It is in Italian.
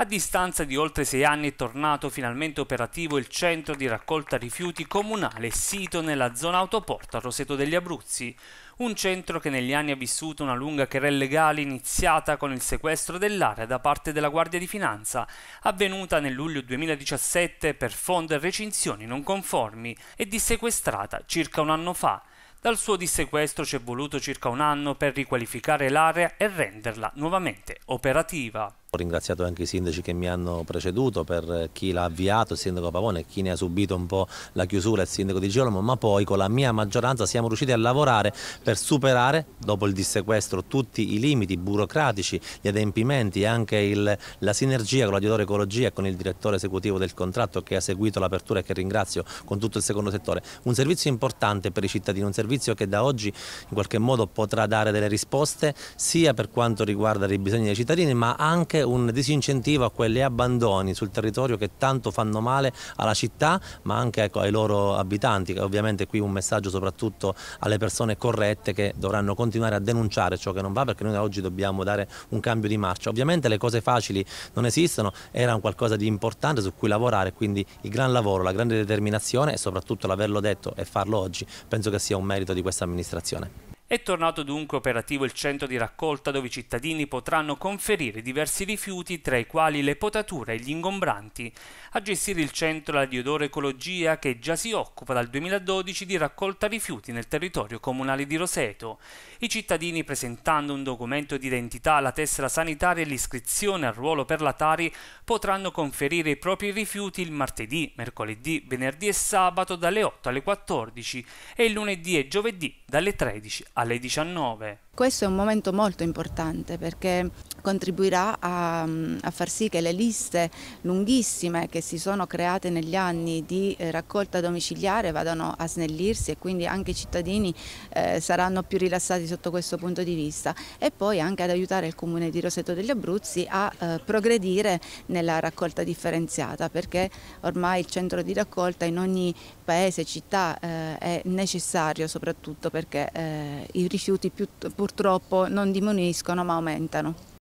A distanza di oltre sei anni è tornato finalmente operativo il centro di raccolta rifiuti comunale sito nella zona autoporta Roseto degli Abruzzi, un centro che negli anni ha vissuto una lunga querella legale iniziata con il sequestro dell'area da parte della Guardia di Finanza, avvenuta nel luglio 2017 per fondo e recinzioni non conformi e dissequestrata circa un anno fa. Dal suo dissequestro ci è voluto circa un anno per riqualificare l'area e renderla nuovamente operativa. Ho ringraziato anche i sindaci che mi hanno preceduto per chi l'ha avviato, il sindaco Pavone, chi ne ha subito un po' la chiusura, il sindaco Di Girolamo, ma poi con la mia maggioranza siamo riusciti a lavorare per superare, dopo il dissequestro, tutti i limiti burocratici, gli adempimenti e anche il, la sinergia con la Diodoro Ecologia e con il direttore esecutivo del contratto che ha seguito l'apertura e che ringrazio con tutto il secondo settore. Un servizio importante per i cittadini, un servizio che da oggi in qualche modo potrà dare delle risposte sia per quanto riguarda i bisogni dei cittadini ma anche anche un disincentivo a quegli abbandoni sul territorio che tanto fanno male alla città ma anche ecco, ai loro abitanti, ovviamente qui un messaggio soprattutto alle persone corrette che dovranno continuare a denunciare ciò che non va perché noi oggi dobbiamo dare un cambio di marcia. Ovviamente le cose facili non esistono, era un qualcosa di importante su cui lavorare, quindi il gran lavoro, la grande determinazione e soprattutto l'averlo detto e farlo oggi penso che sia un merito di questa amministrazione. È tornato dunque operativo il centro di raccolta dove i cittadini potranno conferire diversi rifiuti tra i quali le potature e gli ingombranti. A gestire il centro la Diodoro Ecologia che già si occupa dal 2012 di raccolta rifiuti nel territorio comunale di Roseto. I cittadini presentando un documento di identità, la tessera sanitaria e l'iscrizione al ruolo per la Tari potranno conferire i propri rifiuti il martedì, mercoledì, venerdì e sabato dalle 8 alle 14 e il lunedì e giovedì dalle 13 alle alle 19 questo è un momento molto importante perché contribuirà a, a, far sì che le liste lunghissime che si sono create negli anni di eh, raccolta domiciliare vadano a snellirsi e quindi anche i cittadini eh, saranno più rilassati sotto questo punto di vista e poi anche ad aiutare il comune di Roseto degli Abruzzi a eh, progredire nella raccolta differenziata perché ormai il centro di raccolta in ogni paese, città eh, è necessario soprattutto perché eh, i rifiuti più, pur purtroppo non diminuiscono ma aumentano.